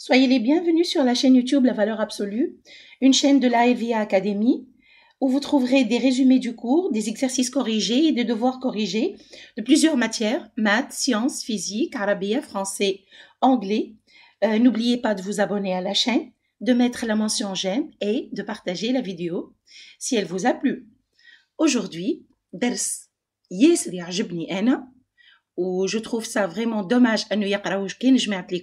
Soyez les bienvenus sur la chaîne YouTube La Valeur Absolue, une chaîne de l'AEVA Academy, où vous trouverez des résumés du cours, des exercices corrigés et des devoirs corrigés de plusieurs matières, maths, sciences, physique, arabes, français, anglais. Euh, n'oubliez pas de vous abonner à la chaîne, de mettre la mention j'aime et de partager la vidéo si elle vous a plu. Aujourd'hui, Ders Yes »« يعجبني où je trouve ça vraiment dommage à New York les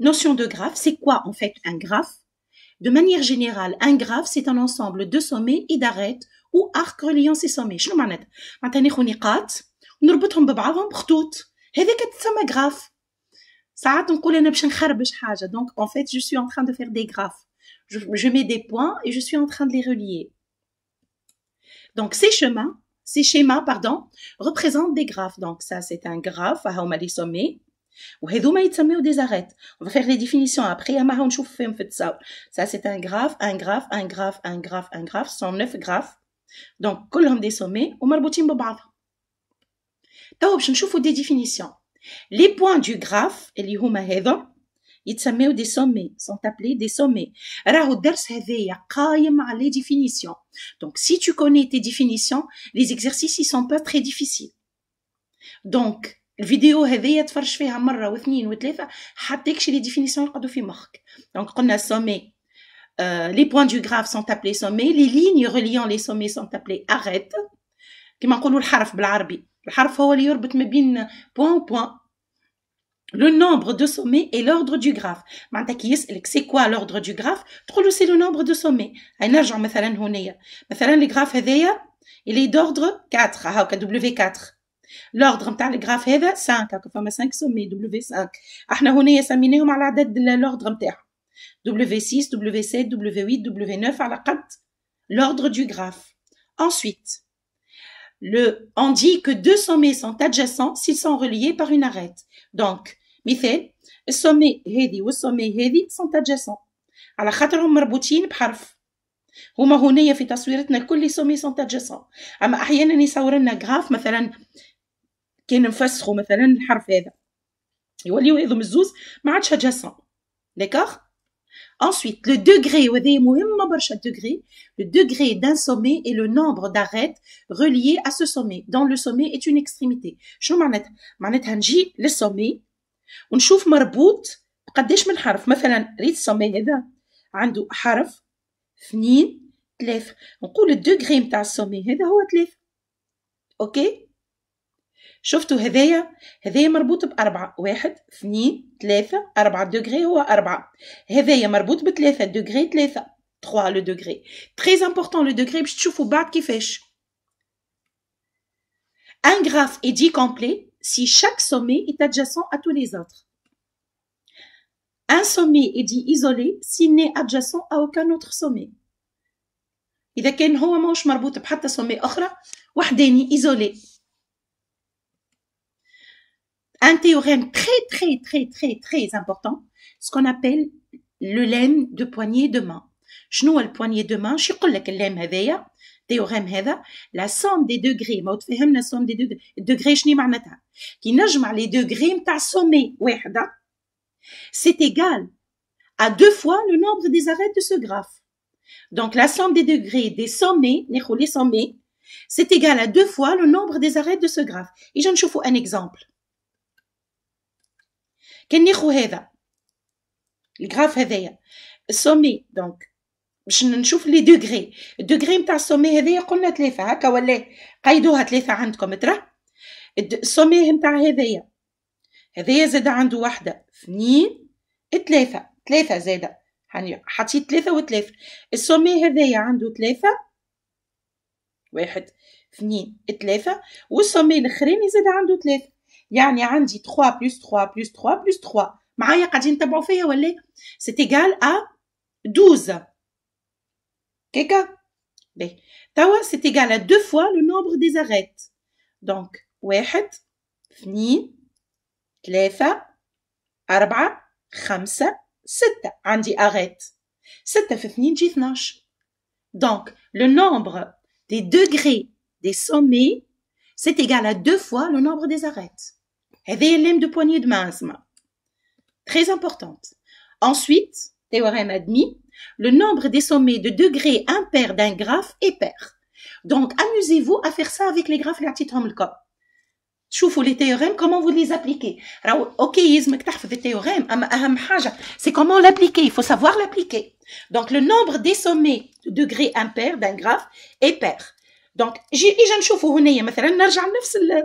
Notion de graphe, c'est quoi en fait un graphe De manière générale, un graphe, c'est un ensemble de sommets et d'arêtes ou arcs reliant ces sommets. معناتها؟ معناتها بخطوط. هذا كتسمى graphe. نقول باش نخربش chose. donc en fait je suis en train de faire des graphes. Je, mets des points et je suis en train de les relier. Donc ces chemins, ces schémas pardon, représentent des graphes. Donc ça c'est un graphe, a des sommets des on va faire les définitions après ça c'est un graphe, un graphe un graphe un graphe un graphe sont neuf graphes. donc colonne des sommets des définitions les points du graphe et des sommets sont appelés des sommets les définitions donc si tu connais tes définitions les exercices y sont pas très difficiles donc الفيديو هذيا تفرش فيها مره واثنين وثلاثه حتى يكشي لي ديفينيسيون يقعدوا في مخك دونك قلنا سومي لي euh, les دو غراف سون تابلي سومي لي لين lignes لي سومي سون تابلي appelées كيما نقولوا الحرف بالعربي الحرف هو اللي يربط ما بين بوان وبوان لو نومبر دو سومي اي لوردر دو غراف معناتها كي يسألك سي كوا لوردر دو غراف تقول له سي لو نومبر دو سومي. نرجع مثلا هنايا مثلا الجراف هذايا il est d'ordre 4 هاكا W4 لوردر نتاع graphe, هذا 5 هكا فما 5 سمي w 5 احنا هنا سميناهم على عدد لوردر نتاعهم w 6 w 7 w 8 w 9 على قد l'ordre du graphe. Ensuite, le, on dit que deux sommets sont adjacents s'ils sont reliés par une arête. Donc, مثال السومي هذه والسومي هذه sont adjacents. على خاطرهم مربوطين بحرف. هما هنايا في تصويرتنا كل سومي sont adjacents. اما احيانا يصور لنا جراف مثلا كان نفسخوا مثلا الحرف هذا يوليو يضم الزوز ما عادش جسم ديكور Ensuite, le degré, le degré d'un sommet et le nombre d'arêtes reliées à ce sommet, dont le sommet est une extrémité. شنو معناتها؟ معناتها نجي للسومي ونشوف مربوط قداش من حرف، مثلا ريت السومي هذا عنده حرف اثنين ثلاثة، نقول الدوغري نتاع السومي هذا هو ثلاثة. اوكي؟ شفتوا هذايا هذايا مربوط بأربعة واحد اثنين ثلاثة أربعة دوغري هو أربعة هذايا مربوط بثلاثة دوغري ثلاثة تخوا لو دوغري تري امبورتون لو دوغري باش تشوفوا بعد كيفاش ان graphe est dit complet si chaque sommet est adjacent à tous les autres. Un sommet est dit isolé s'il n'est adjacent à aucun autre sommet. إذا كان هو ماهوش مربوط بحتى سومي أخرى وحداني إيزولي un théorème très, très, très, très, très important, ce qu'on appelle le lemme de poignée de main. شنو le poignée de main je la somme هذايا تيوريم هذا لا سوم دي دوغري la somme la somme je degrés, شنو معناتها كي نجمع les degrés نتاع sommet degrés. C'est égal à deux fois le nombre des arêtes de ce graphe donc la somme des degrés des sommets les sommets c'est égal à deux fois le nombre des arêtes de ce graphe et je chauffe un exemple كان ياخو هذا الغراف هذايا السومي دونك باش نشوف لي دوغري الدوغري نتاع السومي هذايا قلنا ثلاثة هكا ولا قيدوها ثلاثة عندكم ترى السومي نتاع هذايا هذايا زاد عنده وحده اثنين ثلاثة ثلاثة زاده هاني يعني حطيت ثلاثة وثلاثة السومي هذايا عنده ثلاثة واحد اثنين ثلاثة والسومي الاخرين زاد عنده ثلاثة يعني عندي 3 plus 3 plus 3 plus 3 معايا قاعدين c'est égal à 12 كيكا بي توا c'est égal à 2 fois le nombre des arêtes donc 1 2 3 4 5 6 عندي arêtes 7 في 2 c'est 12 donc le nombre des degrés des sommets c'est égal à 2 fois le nombre des arêtes c'est de poignée de main. Très importante. Ensuite, théorème admis, le nombre des sommets de degrés impair d'un graphe est pair. Donc, amusez-vous à faire ça avec les graphes, les petits hommes, les théorèmes, comment vous les appliquez. Alors, ok, théorèmes, c'est comment l'appliquer. Il faut savoir l'appliquer. Donc, le nombre des sommets de degrés impairs d'un graphe est pair. Donc, je vais vous montrer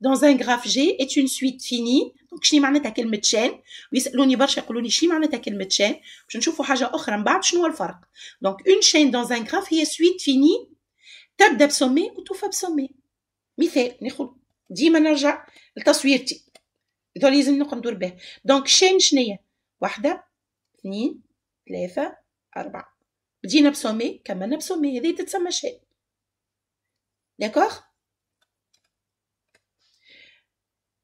dans un graphe G est une suite finie دونك شنو معناتها كلمة شان ويسألوني برشا يقولوني شنو معناتها كلمة شان باش نشوفوا حاجة أخرى من بعد شنو هو الفرق دونك اون شين دون ان غراف هي سويت فيني تبدا بسومي وتوفى بسومي مثال ناخذ ديما نرجع لتصويرتي هذول لازم نبقى ندور به دونك شين شنية واحدة اثنين ثلاثة أربعة بدينا بسومي كملنا بسومي هذه تتسمى شين داكوغ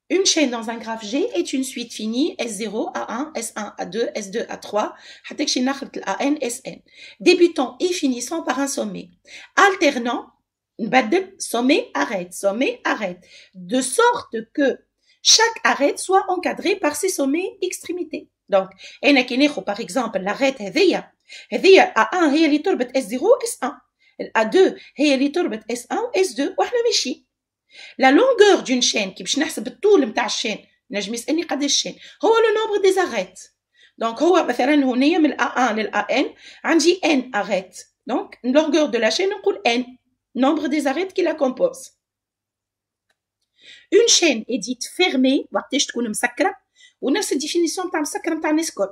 Une chaîne dans un graphe G est une suite finie S0, A1, S1, A2, S2, A3, AN, SN, débutant et finissant par un sommet, alternant, sommet, arrête, sommet, arrête, de sorte que chaque arrête soit encadré par ses sommets extrémités. Donc, par exemple, l'arrêt est A1 هي S0 S1 A2 هي S1 S2 لا لونغور دون شين كي باش نحسب الطول نتاع الشين نجم يسالني قداش الشين هو لو نومبر دي زاغيت دونك هو مثلا هنايا من ا 1 للا ان عندي ان اغيت دونك لونغور دو لا شين نقول ان نومبر دي arêtes كي لا كومبوز اون شين est dite fermée, وقتاش تكون مسكرة, ونفس الديفينيسيون تاع مسكرة تاع نسكر.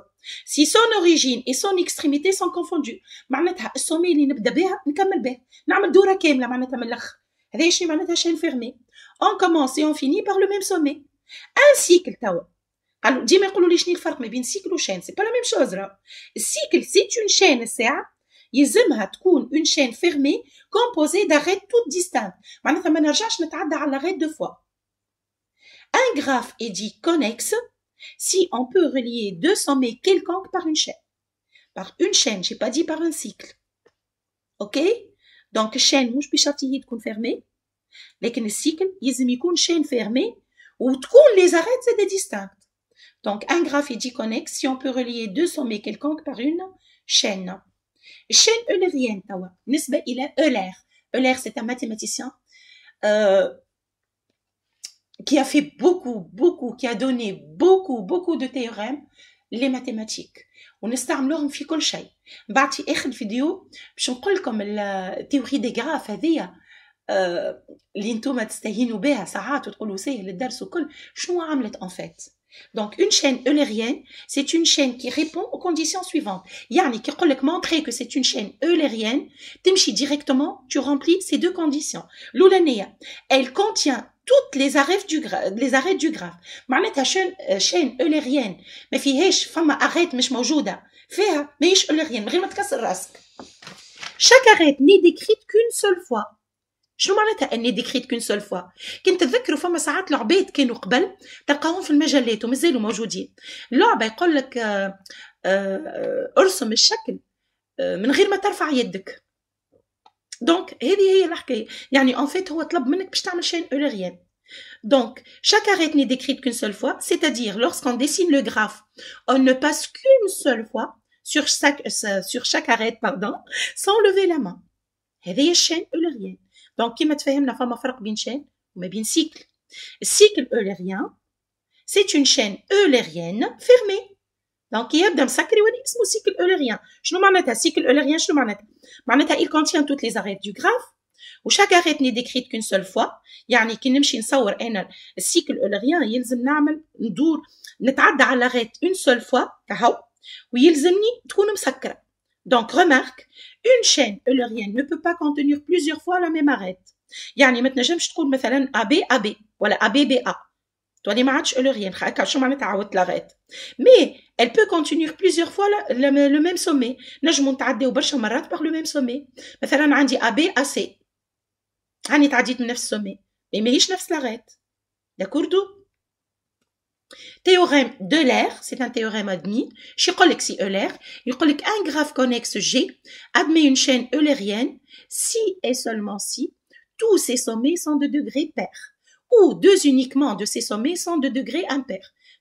Si son origine et son extrémité sont confondues, معناتها السومي اللي نبدا بها نكمل به، نعمل دورة كاملة معناتها من الآخر. On commence et on finit par le même sommet. Un cycle c'est pas la même chose, là. Cycle, c'est une chaîne, c'est à. Il une chaîne fermée composée d'arrêts toutes distinctes deux fois. Un graphe est dit connexe si on peut relier deux sommets quelconques par une chaîne. Par une chaîne, j'ai pas dit par un cycle. Ok? Donc, chaîne, où peut châtier une chaîne fermée. Les il y a une chaîne fermée. Ou, les arrêtes sont des Donc, un graphe dit connexe si on peut relier deux sommets quelconques par une chaîne. chaîne, elle n'est rien. Il est Euler. Euler, c'est un mathématicien euh, qui a fait beaucoup, beaucoup, qui a donné beaucoup, beaucoup de théorèmes mathématiques. on est dans l'heure, il faut que je chasse. bâtis, échidnides. je la théorie des graphes euh, a bien l'intention de nous dire que si on a une chaîne de graphes, on ne peut pas dire donc une chaîne eulérienne, c'est une chaîne qui répond aux conditions suivantes. jani kirkorol, montrer que c'est une chaîne eulérienne. témchie directement. tu remplis ces deux conditions. l'ulánéa, elle contient توت لي زاريف دو لي زاري دو غراف معناتها شين شين اوليريان ما فيهاش فما اغيت مش موجوده فيها ماهيش اوليريان من غير ما تكسر راسك شاك اغيت ني décrite qu'une seule fois شنو معناتها اني ديكريت كون سول فوا كنت تذكروا فما ساعات لعبات كانوا قبل تلقاهم في المجلات ومازالوا موجودين لعبه يقول لك آه، آه، ارسم الشكل آه، من غير ما ترفع يدك Donc, chaque arête n'est décrite qu'une seule fois, c'est-à-dire lorsqu'on dessine le graphe, on ne passe qu'une seule fois sur chaque, euh, sur chaque arête pardon, sans lever la main. هذه chaîne eulérienne. Donc, la à فرق بين chaîne, mais cycle. Cycle eulérien, c'est une chaîne eulérienne fermée. Donc il y a un cycle eulerien. Qu'est-ce que معناتها cycle eulérien Qu'est-ce que معناتها؟ معناتها il contient toutes les arêtes du graphe et chaque arête n'est décrite qu'une seule fois. Yani quand je vais me dessiner, le cycle eulerien, il il me faut faire, on tourne, on passe sur les une seule fois. Et il me faut qu'il soit mesqué. Donc remarque, une chaîne eulerienne ne peut pas contenir plusieurs fois la même arête. Yani metnaajemch tkoun مثلا a b a b wala a b b a. Toa li mach eulérien hakka chou معناتها عاودت لغيت. Mais elle peut continuer plusieurs fois le même sommet. je monte à D برشا مرات par le même sommet. مثلا عندي A B A C. هاني تعديت نفس mais مي ماهيش نفس لاغيت. D'accord d'où? Théorème l'air, c'est un théorème admis. Je que Euler, il colle un graphe connexe G admet une chaîne eulérienne si et seulement si tous ses sommets sont de degré pair, ou deux uniquement de ces sommets sont de degré impair.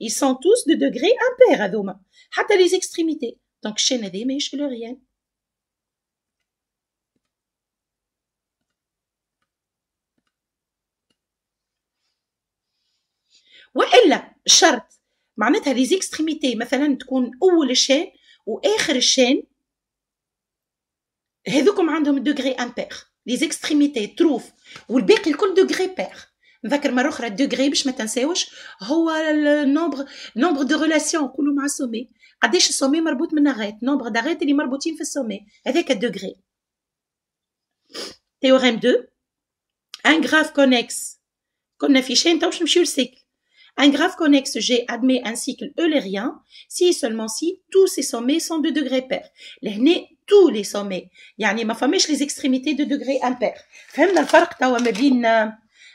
Ils sont tous de degré impair à حتى les extrémités. Donc je mais je rien. شرط معناتها لي زيكستريميتي مثلا تكون اول الشين واخر الشين هذوكم عندهم دوغري امبير لي زيكستريميتي تروف والباقي دوغري نذكر مره اخرى الدوغري باش ما تنساوش هو النومبر نومبر دو ريلاسيون مع السومي قداش مربوط nombre مربوطين في هذاك degré. تيوريم 2 ان غراف كونيكس كنا في شين واش Un graphe connexe j'ai admet un cycle eulérien si et seulement si tous ses sommets sont de degré pair. nœuds, tous les sommets. Yani, ma femme, les extrémités de degré impair. فهمنا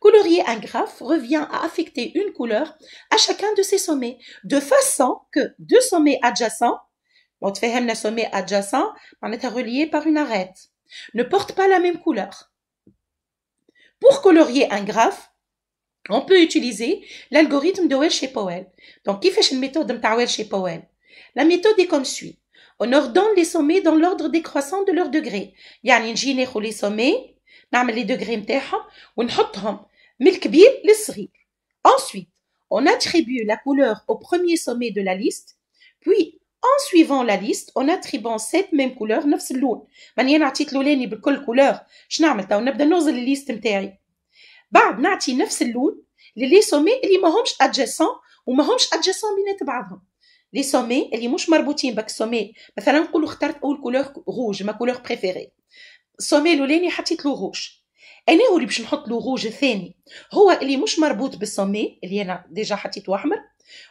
Colorier un graphe revient à affecter une couleur à chacun de ses sommets, de façon que deux sommets adjacents, on un sommet adjacent, en est relié par une arête, ne portent pas la même couleur. Pour colorier un graphe, on peut utiliser l'algorithme de Welsh-Powell. Donc, qui fait une méthode de Welsh-Powell La méthode est comme suit. On ordonne les sommets dans l'ordre décroissant de leur degré. Yani, les sommets نعمل لي دوغري نتاعهم ونحطهم من الكبير للصغير ensuite on attribue la couleur au premier sommet de la liste puis en suivant la liste on attribue cette même couleur نفس اللون ماني انا عطيت لوناني بكل كولور شنو نعمل تو نبدا نوصل للليست نتاعي بعد نعطي نفس اللون للي سومي اللي ماهمش ادجيسون وماهمش ادجيسون بينات بعضهم لي سومي اللي مش مربوطين بك سومي مثلا نقولوا اخترت اول كولور روج ما كولور بريفيري الصومي الاولاني حطيت له غوش انا هو اللي باش نحط له الثاني هو اللي مش مربوط بالسومي اللي انا ديجا حطيته احمر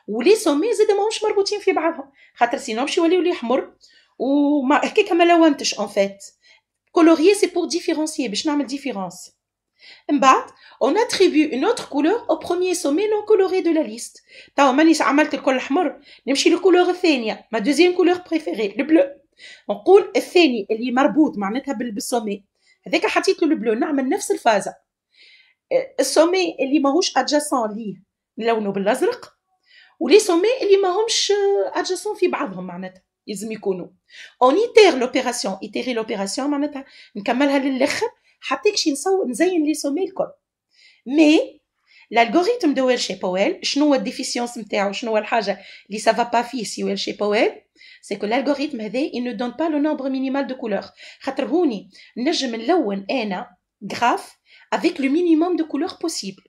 ولي سومي زاد ماهمش مربوطين في بعضهم خاطر سينو باش يوليو لي حمر وما هكاك ما لونتش ان فيت كولوريي سي بور ديفيرونسي باش نعمل ديفيرونس من بعد اون اتريبيو اون اوتر كولور او بروميير سومي نون كولوري دو لا ليست توا مانيش عملت الكل احمر نمشي للكولور الثانيه ما دوزيام كولور بريفيري البلو نقول الثاني اللي مربوط معناتها بالسومي هذاك حطيت له البلو نعمل نفس الفازه السومي اللي ماهوش ادجاسون ليه نلونه بالازرق ولي سومي اللي ماهمش ادجاسون في بعضهم معناتها يلزم يكونوا ايتير لوبيراسيون ايتيري لوبيراسيون معناتها نكملها للاخر حتى كشي نصور نزين لي سومي الكل مي L'algorithme de Welch Powell, qu'est-ce que c'est que la déficience ou qu'est-ce que ça ne va pas faire si Welch Powell, c'est que l'algorithme ne donne pas le nombre minimal de couleurs. Parce que là, on un graphe avec le minimum de couleurs possibles.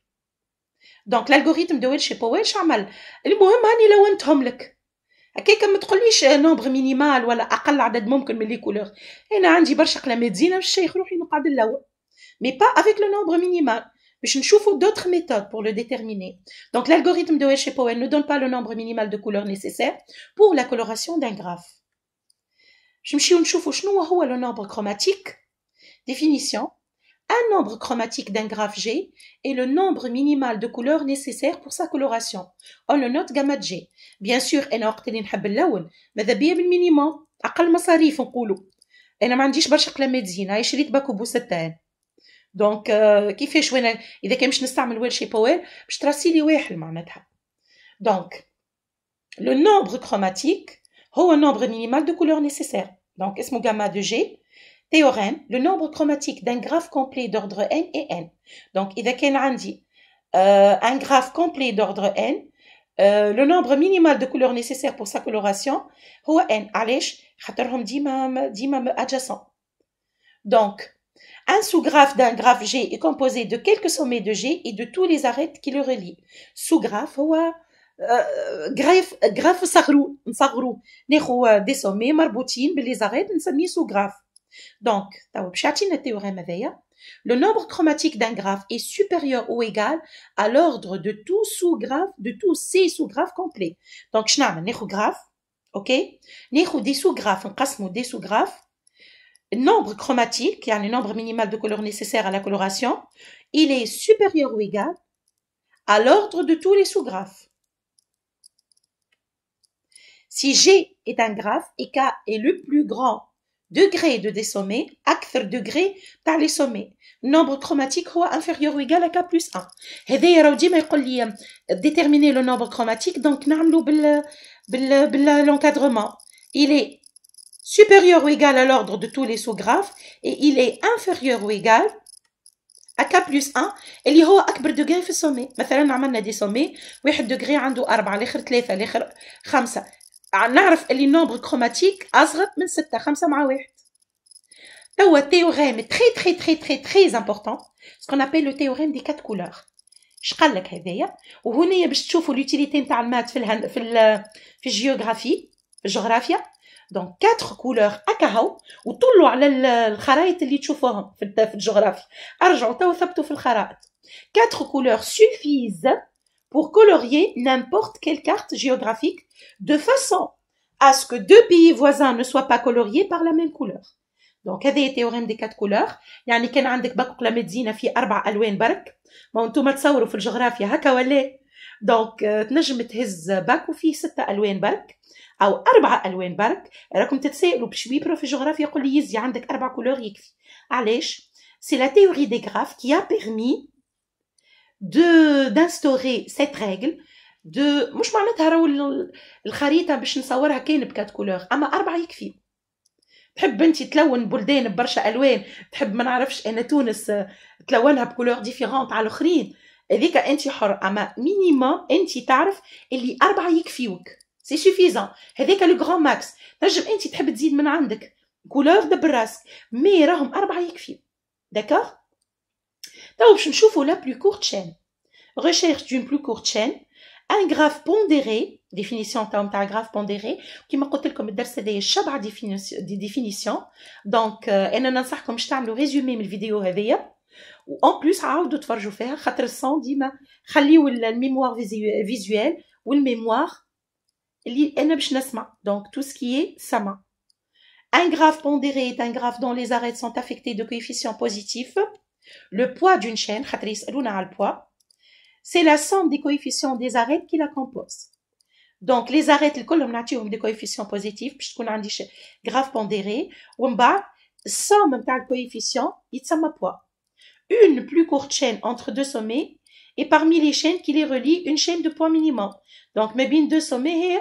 Donc, l'algorithme de Welch Powell, qu'est-ce qu'il Le plus important, c'est de colorer les couleurs. Tu ne dis nombre minimal ou le moins possible de couleurs. J'ai beaucoup de choses à faire, je vais les coller. Mais pas avec le nombre minimal vous نشوفوا d'autres méthodes pour le déterminer. Donc l'algorithme de weill Powell ne donne pas le nombre minimal de couleurs nécessaires pour la coloration d'un graphe. vais نمشيو نشوفوا ce qu'est le nombre chromatique. Définition un nombre chromatique d'un graphe G est le nombre minimal de couleurs nécessaires pour sa coloration. On le note gamma G. Bien sûr, le le وقت اللي نحب اللون dit. بيا بالمينيموم أقل مصاريف نقولوا. أنا ما a un a زينة شريت de بوستان. Euh, donc, le nombre chromatique, le nombre minimal de couleurs nécessaires. Donc, Donc, واحد معناتها دونك لو نومبر كروماتيك de théorème le nombre chromatique d'un graphe complet d'ordre n et n donc il y a un graphe complet d'ordre n euh, le nombre minimal de couleurs nécessaires pour sa coloration ou n allez adjacent donc un sous-graphe d'un graphe G est composé de quelques sommets de G et de tous les arêtes qui le relient. sous-graphe هو غراف euh, euh, graphe نصغرو نصغرو ناخو دي arêtes, sous-graphe. Donc, hein. le nombre chromatique d'un graphe est supérieur ou égal à l'ordre de tout sous-graphe, de tous ces sous-graphes complets. Donc, je n'ai graphe, ok? N'ai des sous-graphes, on des sous-graphes, nombre chromatique, qui est nombre minimal de couleurs nécessaires à la coloration, il est supérieur ou égal à l'ordre de tous les sous-graphes. Si G est un graphe et K est le plus grand degré de des sommets, أكثر degré par les sommets. Nombre chromatique est inférieur ou égal à K plus 1. Euh, déterminer le nombre chromatique donc nous l'encadrement Il est supérieur ou égal à l'ordre de tous les sous-graphes et il est inférieur ou égal à k plus 1, et il y a un degré de degré sommet. Mathalan, on a des sommets, un degré, on a 4, on a 3, on a 5. On a le nombre chromatique, azrat, min 7, 5, ma 1. Donc, le théorème très, très, très, très, très important, ce qu'on appelle le théorème des quatre couleurs. Je vais vous dire ça. Et vous voyez, vous voyez l'utilité de la maths dans la géographie, géographie, donc, quatre couleurs هكاهو وطلوا على الخرائط اللي تشوفوهم quatre couleurs suffisent pour colorier n'importe quelle carte géographique de façon à ce que deux pays voisins ne soient pas coloriés par la même couleur. Donc, هذا هي تيوريم des quatre couleurs. يعني كان عندك في برك ما تصوروا في الجغرافيا او اربع الوان برك راكم تتسائلوا بشوي بروف في الجغرافيا يقول لي يزي عندك اربع كولور يكفي علاش سي لا تيوري دي غراف كي ا بيرمي دو دانستوري سيت ريغل دو مش معناتها راهو الخريطه باش نصورها كان بكات كولور اما اربعه يكفي تحب انت تلون بلدان ببرشا الوان تحب ما نعرفش انا تونس تلونها بكولور ديفيرونت على الاخرين هذيك انت حر اما مينيموم انت تعرف اللي اربعه يكفيوك C'est suffisant. C'est le grand max. Je de personne mais un D'accord Donc, la plus courte chaîne. Recherche d'une plus courte chaîne. Un graphe pondéré. Définition d'un graphe pondéré. Qui m'a dit comme des définitions. Donc, un comme je t'ai dit, je résume mes En plus, de l'autre je la mémoire visuelle la mémoire. Donc, tout ce qui est sama. un graphe pondéré est un graphe dont les arêtes sont affectées de coefficients positifs le poids d'une chaîne poids c'est la somme des coefficients des arêtes qui la composent donc les arêtes les ont des coefficients positifs puisqu'on a un graphe pondéré on bas somme coefficients, il s'ama poids une plus courte chaîne entre deux sommets et parmi les chaînes qui les relient, une chaîne de poids minimum. Donc, mes deux sommets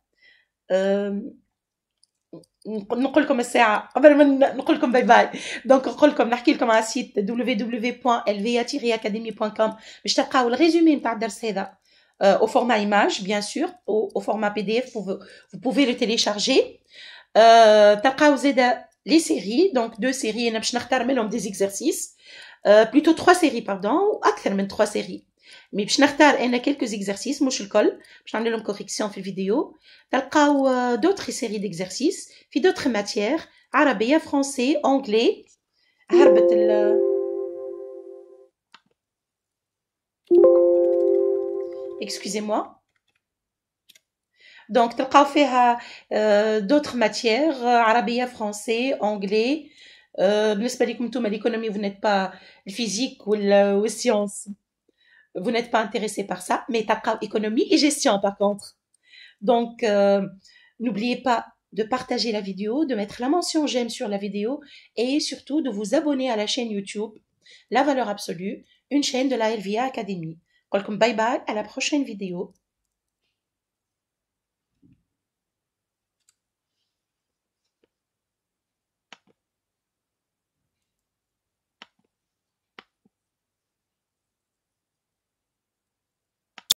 Euh, نقول لكم nous قبل ما نقول لكم باي باي دونك نقول لكم dit لكم academycom au format image bien sûr au, format PDF vous, vous, pouvez le télécharger euh, les séries donc deux séries des exercices euh، plutôt trois séries pardon ou trois séries mais je tu as, elle quelques exercices, pas je les colle, je donne les corrections, fais une vidéo. Tu as le cas d'autres séries d'exercices, dans d'autres matières, arabe, français, anglais, Excusez-moi. Donc vous as le d'autres matières, arabe, français, anglais, ne se parle pas du tout de l'économie, vous n'êtes pas physique ou les vous n'êtes pas intéressé par ça, mais pas économie et gestion par contre. Donc, euh, n'oubliez pas de partager la vidéo, de mettre la mention j'aime sur la vidéo et surtout de vous abonner à la chaîne YouTube La Valeur Absolue, une chaîne de la LVA Academy. bye bye, à la prochaine vidéo.